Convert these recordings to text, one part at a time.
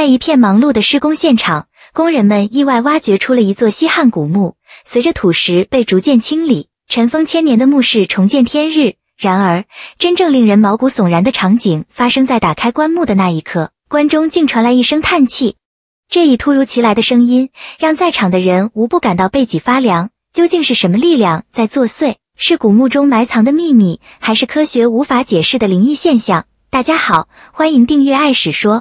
在一片忙碌的施工现场，工人们意外挖掘出了一座西汉古墓。随着土石被逐渐清理，尘封千年的墓室重见天日。然而，真正令人毛骨悚然的场景发生在打开棺木的那一刻，棺中竟传来一声叹气。这一突如其来的声音让在场的人无不感到背脊发凉。究竟是什么力量在作祟？是古墓中埋藏的秘密，还是科学无法解释的灵异现象？大家好，欢迎订阅《爱史说》。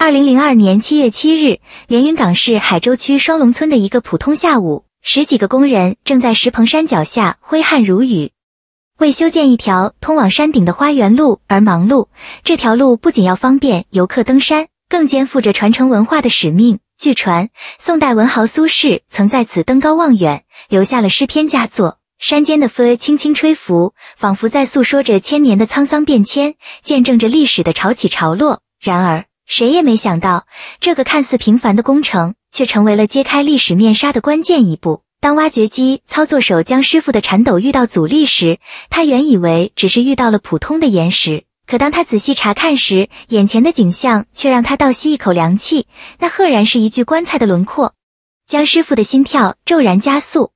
二零零二年七月七日，连云港市海州区双龙村的一个普通下午，十几个工人正在石棚山脚下挥汗如雨，为修建一条通往山顶的花园路而忙碌。这条路不仅要方便游客登山，更肩负着传承文化的使命。据传，宋代文豪苏轼曾在此登高望远，留下了诗篇佳作。山间的风轻轻吹拂，仿佛在诉说着千年的沧桑变迁，见证着历史的潮起潮落。然而，谁也没想到，这个看似平凡的工程，却成为了揭开历史面纱的关键一步。当挖掘机操作手姜师傅的铲斗遇到阻力时，他原以为只是遇到了普通的岩石，可当他仔细查看时，眼前的景象却让他倒吸一口凉气。那赫然是一具棺材的轮廓，江师傅的心跳骤然加速，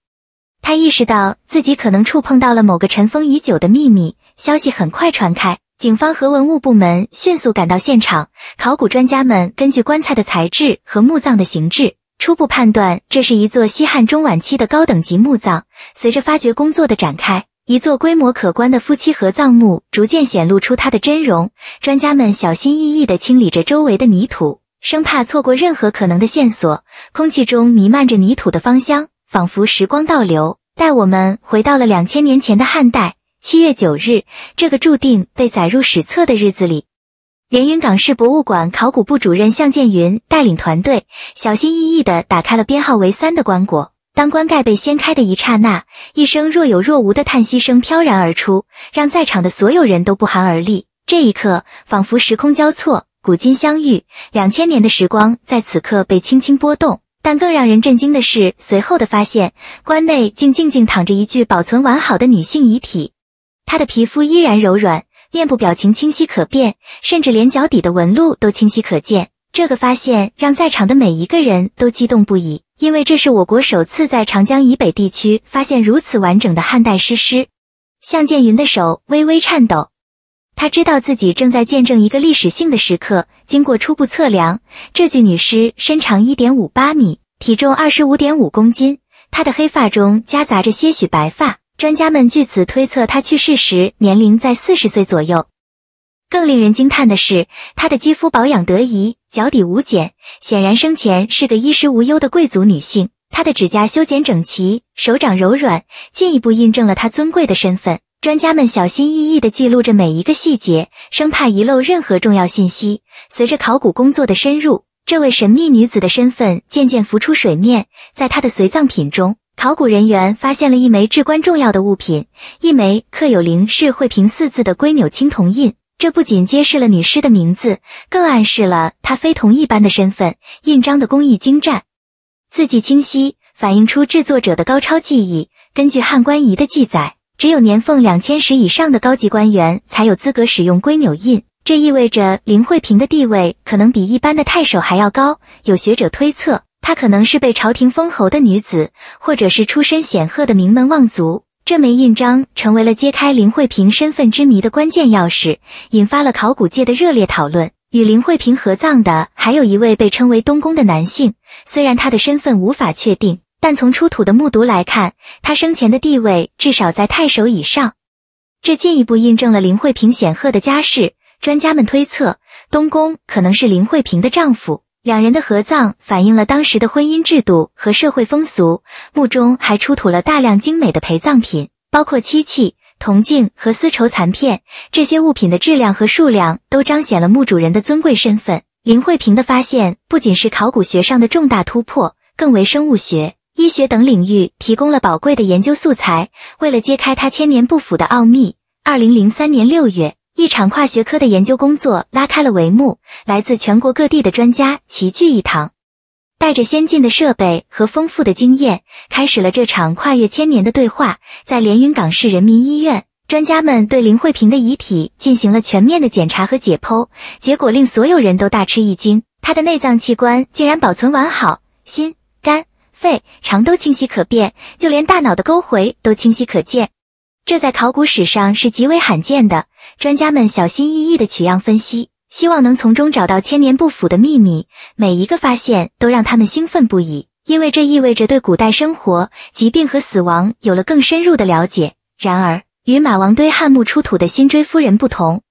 他意识到自己可能触碰到了某个尘封已久的秘密。消息很快传开。警方和文物部门迅速赶到现场，考古专家们根据棺材的材质和墓葬的形制，初步判断这是一座西汉中晚期的高等级墓葬。随着发掘工作的展开，一座规模可观的夫妻合葬墓逐渐显露出它的真容。专家们小心翼翼地清理着周围的泥土，生怕错过任何可能的线索。空气中弥漫着泥土的芳香，仿佛时光倒流，带我们回到了两千年前的汉代。七月九日，这个注定被载入史册的日子里，连云港市博物馆考古部主任向建云带领团队小心翼翼地打开了编号为三的棺椁。当棺盖被掀开的一刹那，一声若有若无的叹息声飘然而出，让在场的所有人都不寒而栗。这一刻，仿佛时空交错，古今相遇。两千年的时光在此刻被轻轻拨动。但更让人震惊的是，随后的发现，棺内竟静静躺着一具保存完好的女性遗体。她的皮肤依然柔软，面部表情清晰可辨，甚至连脚底的纹路都清晰可见。这个发现让在场的每一个人都激动不已，因为这是我国首次在长江以北地区发现如此完整的汉代尸尸。向建云的手微微颤抖，他知道自己正在见证一个历史性的时刻。经过初步测量，这具女尸身长一点五八米，体重二十五点五公斤。她的黑发中夹杂着些许白发。专家们据此推测，她去世时年龄在四十岁左右。更令人惊叹的是，她的肌肤保养得宜，脚底无茧，显然生前是个衣食无忧的贵族女性。她的指甲修剪整齐，手掌柔软，进一步印证了她尊贵的身份。专家们小心翼翼地记录着每一个细节，生怕遗漏任何重要信息。随着考古工作的深入，这位神秘女子的身份渐渐浮出水面。在她的随葬品中，考古人员发现了一枚至关重要的物品，一枚刻有“灵氏惠平”四字的龟纽青铜印。这不仅揭示了女尸的名字，更暗示了她非同一般的身份。印章的工艺精湛，字迹清晰，反映出制作者的高超技艺。根据汉官仪的记载，只有年俸两千石以上的高级官员才有资格使用龟纽印，这意味着林惠平的地位可能比一般的太守还要高。有学者推测。她可能是被朝廷封侯的女子，或者是出身显赫的名门望族。这枚印章成为了揭开林惠萍身份之谜的关键钥匙，引发了考古界的热烈讨论。与林惠萍合葬的还有一位被称为“东宫”的男性，虽然他的身份无法确定，但从出土的木牍来看，他生前的地位至少在太守以上。这进一步印证了林惠萍显赫的家世。专家们推测，东宫可能是林惠萍的丈夫。两人的合葬反映了当时的婚姻制度和社会风俗。墓中还出土了大量精美的陪葬品，包括漆器、铜镜和丝绸残片。这些物品的质量和数量都彰显了墓主人的尊贵身份。林慧萍的发现不仅是考古学上的重大突破，更为生物学、医学等领域提供了宝贵的研究素材。为了揭开它千年不腐的奥秘，二零零三年六月。一场跨学科的研究工作拉开了帷幕，来自全国各地的专家齐聚一堂，带着先进的设备和丰富的经验，开始了这场跨越千年的对话。在连云港市人民医院，专家们对林慧萍的遗体进行了全面的检查和解剖，结果令所有人都大吃一惊：她的内脏器官竟然保存完好，心、肝、肺、肠都清晰可辨，就连大脑的沟回都清晰可见。这在考古史上是极为罕见的。专家们小心翼翼地取样分析，希望能从中找到千年不腐的秘密。每一个发现都让他们兴奋不已，因为这意味着对古代生活、疾病和死亡有了更深入的了解。然而，与马王堆汉墓出土的新追夫人不同，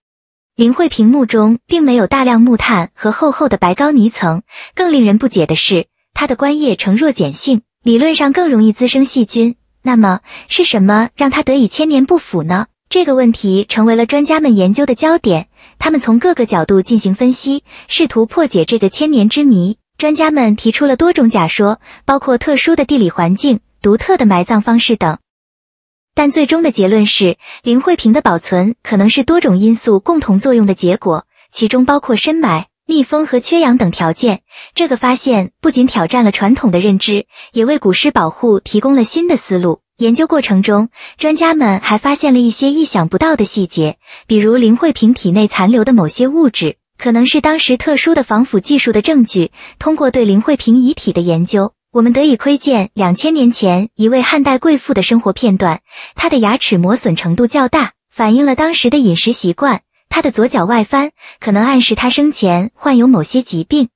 林慧屏墓中并没有大量木炭和厚厚的白膏泥层。更令人不解的是，它的棺液呈弱碱性，理论上更容易滋生细菌。那么，是什么让它得以千年不腐呢？这个问题成为了专家们研究的焦点。他们从各个角度进行分析，试图破解这个千年之谜。专家们提出了多种假说，包括特殊的地理环境、独特的埋葬方式等。但最终的结论是，林慧萍的保存可能是多种因素共同作用的结果，其中包括深埋、密封和缺氧等条件。这个发现不仅挑战了传统的认知，也为古尸保护提供了新的思路。研究过程中，专家们还发现了一些意想不到的细节，比如林惠萍体内残留的某些物质，可能是当时特殊的防腐技术的证据。通过对林惠萍遗体的研究，我们得以窥见两千年前一位汉代贵妇的生活片段。她的牙齿磨损程度较大，反映了当时的饮食习惯。她的左脚外翻，可能暗示她生前患有某些疾病，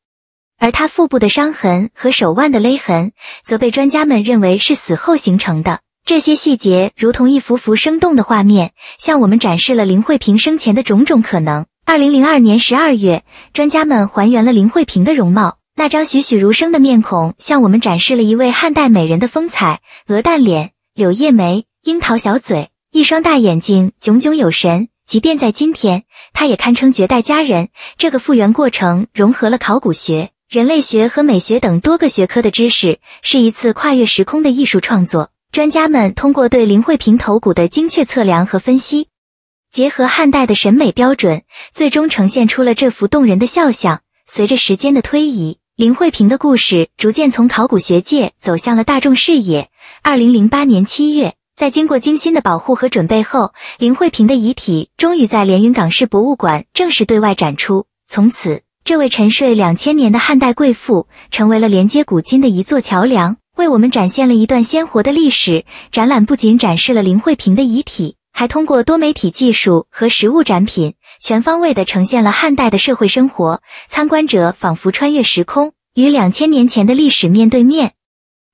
而她腹部的伤痕和手腕的勒痕，则被专家们认为是死后形成的。这些细节如同一幅幅生动的画面，向我们展示了林惠萍生前的种种可能。二零零二年十二月，专家们还原了林惠萍的容貌，那张栩栩如生的面孔向我们展示了一位汉代美人的风采：鹅蛋脸、柳叶眉、樱桃小嘴、一双大眼睛，炯炯有神。即便在今天，她也堪称绝代佳人。这个复原过程融合了考古学、人类学和美学等多个学科的知识，是一次跨越时空的艺术创作。专家们通过对林惠萍头骨的精确测量和分析，结合汉代的审美标准，最终呈现出了这幅动人的肖像。随着时间的推移，林惠萍的故事逐渐从考古学界走向了大众视野。二零零八年七月，在经过精心的保护和准备后，林惠萍的遗体终于在连云港市博物馆正式对外展出。从此，这位沉睡两千年的汉代贵妇，成为了连接古今的一座桥梁。为我们展现了一段鲜活的历史。展览不仅展示了林惠萍的遗体，还通过多媒体技术和实物展品，全方位地呈现了汉代的社会生活。参观者仿佛穿越时空，与两千年前的历史面对面。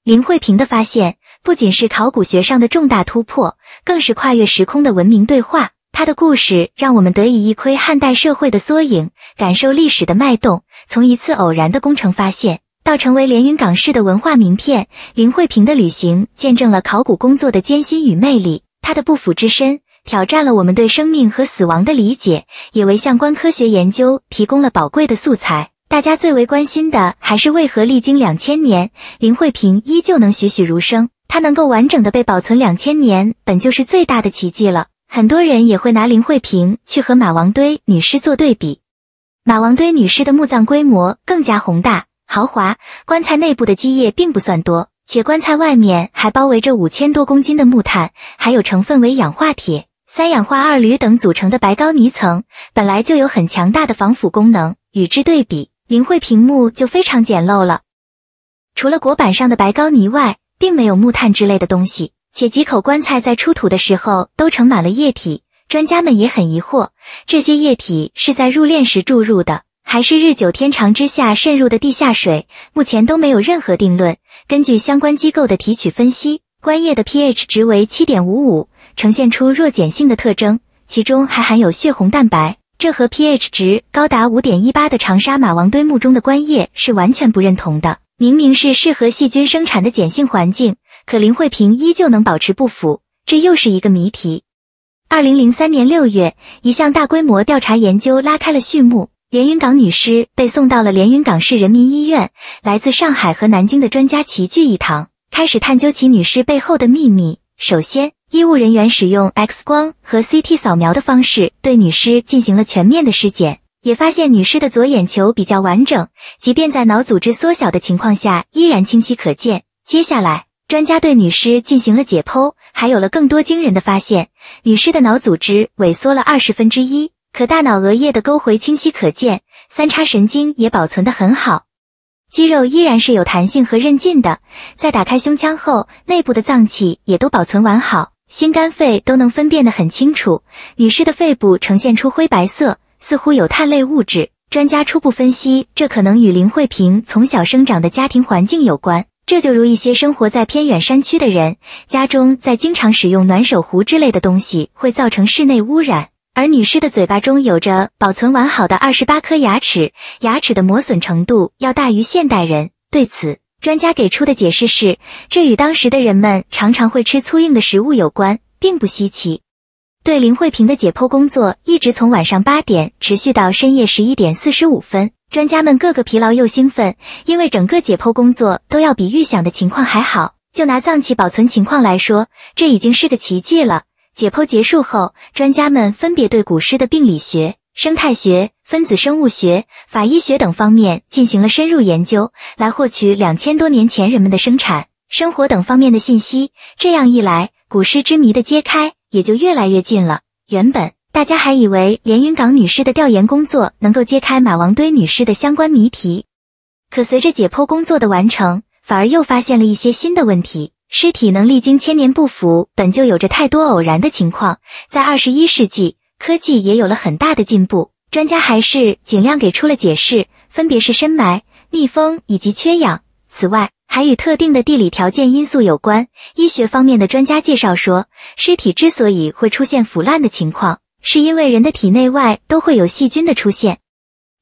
林惠萍的发现不仅是考古学上的重大突破，更是跨越时空的文明对话。他的故事让我们得以一窥汉代社会的缩影，感受历史的脉动。从一次偶然的工程发现。要成为连云港市的文化名片，林惠萍的旅行见证了考古工作的艰辛与魅力。她的不腐之身挑战了我们对生命和死亡的理解，也为相关科学研究提供了宝贵的素材。大家最为关心的还是为何历经两千年，林惠萍依旧能栩栩如生。她能够完整的被保存两千年，本就是最大的奇迹了。很多人也会拿林惠萍去和马王堆女尸做对比。马王堆女尸的墓葬规模更加宏大。豪华棺材内部的积液并不算多，且棺材外面还包围着五千多公斤的木炭，还有成分为氧化铁、三氧化二铝等组成的白高泥层，本来就有很强大的防腐功能。与之对比，灵慧屏幕就非常简陋了。除了椁板上的白高泥外，并没有木炭之类的东西，且几口棺材在出土的时候都盛满了液体，专家们也很疑惑，这些液体是在入殓时注入的。还是日久天长之下渗入的地下水，目前都没有任何定论。根据相关机构的提取分析，棺液的 pH 值为七点五五，呈现出弱碱性的特征，其中还含有血红蛋白。这和 pH 值高达五点一八的长沙马王堆墓中的棺液是完全不认同的。明明是适合细菌生产的碱性环境，可林慧萍依旧能保持不腐，这又是一个谜题。二零零三年六月，一项大规模调查研究拉开了序幕。连云港女尸被送到了连云港市人民医院，来自上海和南京的专家齐聚一堂，开始探究其女尸背后的秘密。首先，医务人员使用 X 光和 CT 扫描的方式对女尸进行了全面的尸检，也发现女尸的左眼球比较完整，即便在脑组织缩小的情况下依然清晰可见。接下来，专家对女尸进行了解剖，还有了更多惊人的发现：女尸的脑组织萎缩了二十分之一。可大脑额叶的沟回清晰可见，三叉神经也保存得很好，肌肉依然是有弹性和韧劲的。在打开胸腔后，内部的脏器也都保存完好，心、肝、肺都能分辨得很清楚。女尸的肺部呈现出灰白色，似乎有碳类物质。专家初步分析，这可能与林慧萍从小生长的家庭环境有关。这就如一些生活在偏远山区的人，家中在经常使用暖手壶之类的东西，会造成室内污染。而女尸的嘴巴中有着保存完好的二十八颗牙齿，牙齿的磨损程度要大于现代人。对此，专家给出的解释是，这与当时的人们常常会吃粗硬的食物有关，并不稀奇。对林慧萍的解剖工作一直从晚上八点持续到深夜十一点四十五分，专家们个个疲劳又兴奋，因为整个解剖工作都要比预想的情况还好。就拿脏器保存情况来说，这已经是个奇迹了。解剖结束后，专家们分别对古尸的病理学、生态学、分子生物学、法医学等方面进行了深入研究，来获取两千多年前人们的生产、生活等方面的信息。这样一来，古尸之谜的揭开也就越来越近了。原本大家还以为连云港女尸的调研工作能够揭开马王堆女尸的相关谜题，可随着解剖工作的完成，反而又发现了一些新的问题。尸体能历经千年不腐，本就有着太多偶然的情况。在二十一世纪，科技也有了很大的进步，专家还是尽量给出了解释，分别是深埋、密封以及缺氧。此外，还与特定的地理条件因素有关。医学方面的专家介绍说，尸体之所以会出现腐烂的情况，是因为人的体内外都会有细菌的出现。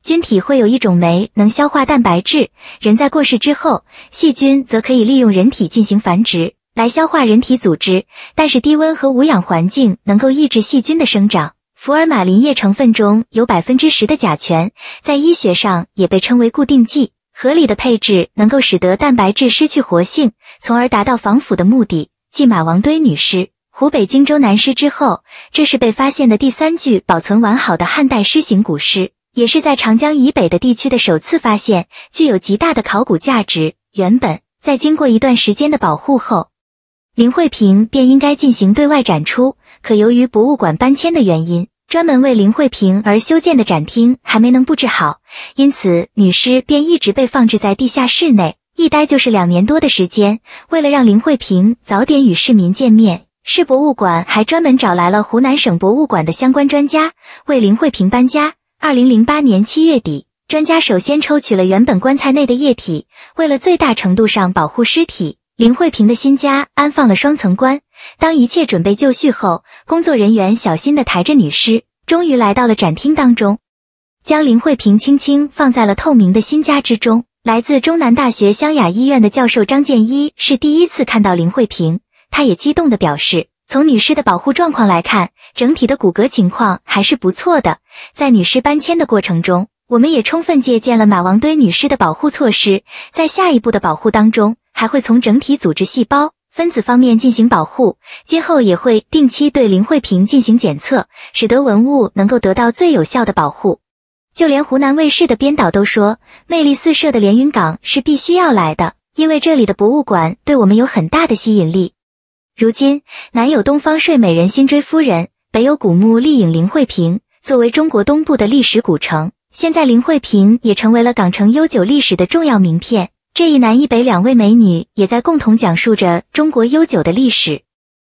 菌体会有一种酶，能消化蛋白质。人在过世之后，细菌则可以利用人体进行繁殖，来消化人体组织。但是低温和无氧环境能够抑制细菌的生长。福尔马林液成分中有百分之十的甲醛，在医学上也被称为固定剂。合理的配置能够使得蛋白质失去活性，从而达到防腐的目的。继马王堆女尸、湖北荆州男尸之后，这是被发现的第三具保存完好的汉代尸形古尸。也是在长江以北的地区的首次发现，具有极大的考古价值。原本在经过一段时间的保护后，林惠萍便应该进行对外展出。可由于博物馆搬迁的原因，专门为林惠萍而修建的展厅还没能布置好，因此女尸便一直被放置在地下室内，一待就是两年多的时间。为了让林惠萍早点与市民见面，市博物馆还专门找来了湖南省博物馆的相关专家为林惠萍搬家。二零零八年七月底，专家首先抽取了原本棺材内的液体。为了最大程度上保护尸体，林慧萍的新家安放了双层棺。当一切准备就绪后，工作人员小心的抬着女尸，终于来到了展厅当中，将林慧萍轻轻放在了透明的新家之中。来自中南大学湘雅医院的教授张建一是第一次看到林慧萍，他也激动的表示。从女尸的保护状况来看，整体的骨骼情况还是不错的。在女尸搬迁的过程中，我们也充分借鉴了马王堆女尸的保护措施，在下一步的保护当中，还会从整体组织、细胞、分子方面进行保护。今后也会定期对林慧萍进行检测，使得文物能够得到最有效的保护。就连湖南卫视的编导都说，魅力四射的连云港是必须要来的，因为这里的博物馆对我们有很大的吸引力。如今，南有东方睡美人辛追夫人，北有古墓丽影林慧萍。作为中国东部的历史古城，现在林慧萍也成为了港城悠久历史的重要名片。这一南一北两位美女，也在共同讲述着中国悠久的历史。